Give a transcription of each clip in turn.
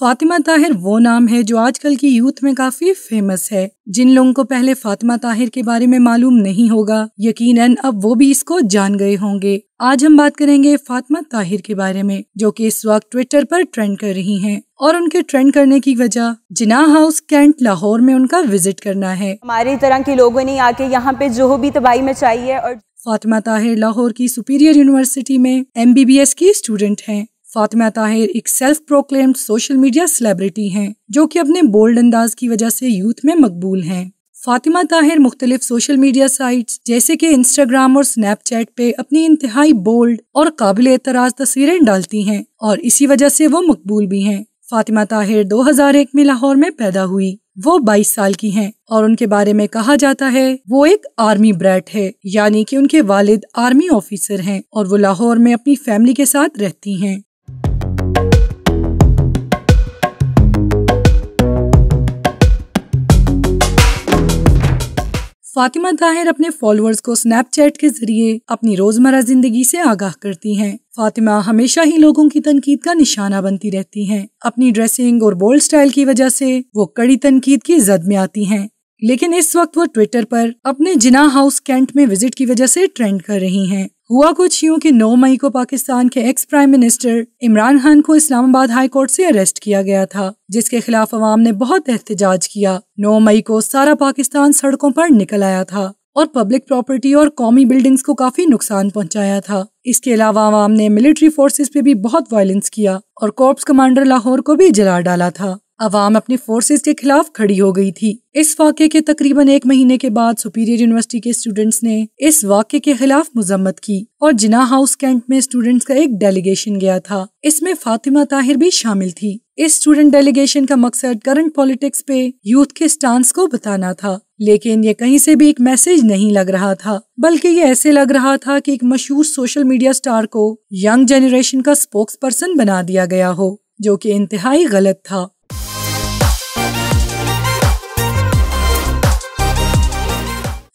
फातिमा ताहिर वो नाम है जो आजकल की यूथ में काफी फेमस है जिन लोगों को पहले फातिमा ताहिर के बारे में मालूम नहीं होगा यकीनन अब वो भी इसको जान गए होंगे आज हम बात करेंगे फातिमा ताहिर के बारे में जो कि इस वक्त ट्विटर पर ट्रेंड कर रही हैं और उनके ट्रेंड करने की वजह जिना हाउस कैंट लाहौर में उनका विजिट करना है हमारी तरह के लोगों ने आके यहाँ पे जो भी तबाही में चाहिए और फातिमा ताहिर लाहौर की सुपीरियर यूनिवर्सिटी में एम की स्टूडेंट हैं फातिमा ताहिर एक self proclaimed social media celebrity हैं जो कि अपने बोल्ड अंदाज की वजह से यूथ में मकबूल हैं फातिमा ताहिर मुख्तलिफ सोशल मीडिया साइट्स जैसे कि इंस्टाग्राम और स्नैपचैट पे अपनी इंतहाई बोल्ड और काबिल एतराज तस्वीरें डालती हैं और इसी वजह से वो मकबूल भी हैं फातिमा ताहिर 2001 में लाहौर में पैदा हुई वो 22 साल की हैं और उनके बारे में कहा जाता है वो एक आर्मी ब्रैट है यानी कि उनके वालिद आर्मी ऑफिसर हैं और वो लाहौर में अपनी फैमिली के साथ रहती हैं फातिमा ताहिर अपने फॉलोअर्स को स्नैपचैट के जरिए अपनी रोजमर्रा जिंदगी से आगाह करती हैं फातिमा हमेशा ही लोगों की तनकीद का निशाना बनती रहती हैं अपनी ड्रेसिंग और बोल्ड स्टाइल की वजह से वो कड़ी तनकीद की जद में आती हैं लेकिन इस वक्त वो ट्विटर पर अपने जिना हाउस कैंट में विजिट की वजह से ट्रेंड कर रही हैं हुआ कुछ यूं कि 9 मई को पाकिस्तान के ex prime minister Imran Khan को इस्लामाबाद हाई कोर्ट से अरेस्ट किया गया था जिसके खिलाफ अवाम ने बहुत एहतजाज किया 9 मई को सारा पाकिस्तान सड़कों पर निकल आया था और पब्लिक प्रॉपर्टी और कौमी बिल्डिंग्स को काफी नुकसान पहुंचाया था इसके अलावा अवाम ने मिलिट्री फोर्सेज पे भी बहुत वायलेंस किया और कॉर्प्स कमांडर लाहौर को भी जला डाला था अवाम अपने फोर्सेस के खिलाफ खड़ी हो गई थी इस वाक्य के तकरीबन एक महीने के बाद सुपीरियर यूनिवर्सिटी के स्टूडेंट्स ने इस वाक्य के खिलाफ मजम्मत की और जिना हाउस कैंप में स्टूडेंट्स का एक डेलीगेशन गया था इसमें फातिमा ताहिर भी शामिल थी इस स्टूडेंट डेलीगेशन का मकसद करंट पॉलिटिक्स पे यूथ के स्टांस को बताना था लेकिन ये कहीं से भी एक मैसेज नहीं लग रहा था बल्कि ये ऐसे लग रहा था कि एक मशहूर सोशल मीडिया स्टार को यंग जनरेशन का स्पोक्स पर्सन बना दिया गया हो जो कि इंतहाई गलत था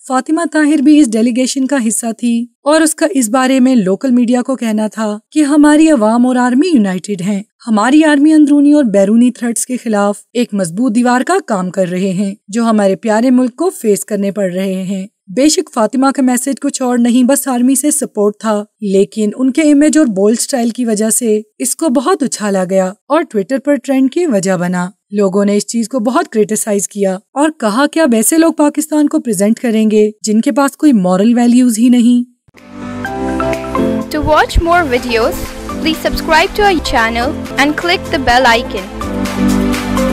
फातिमा ताहिर भी इस डेलीगेशन का हिस्सा थी और उसका इस बारे में लोकल मीडिया को कहना था कि हमारी अवाम और आर्मी यूनाइटेड है हमारी आर्मी अंदरूनी और बैरूनी थ्रेट्स के खिलाफ एक मजबूत दीवार का काम कर रहे हैं जो हमारे प्यारे मुल्क को फेस करने पड़ रहे हैं बेशक फातिमा का मैसेज कुछ और नहीं बस आर्मी से सपोर्ट था लेकिन उनके इमेज और बोल्ड स्टाइल की वजह से इसको बहुत उछाला गया और ट्विटर पर ट्रेंड की वजह बना लोगों ने इस चीज को बहुत क्रिटिसाइज किया और कहा कि अब ऐसे लोग पाकिस्तान को प्रेजेंट करेंगे जिनके पास कोई मॉरल वैल्यूज ही नहीं to watch more videos please subscribe to I channel and click the bell icon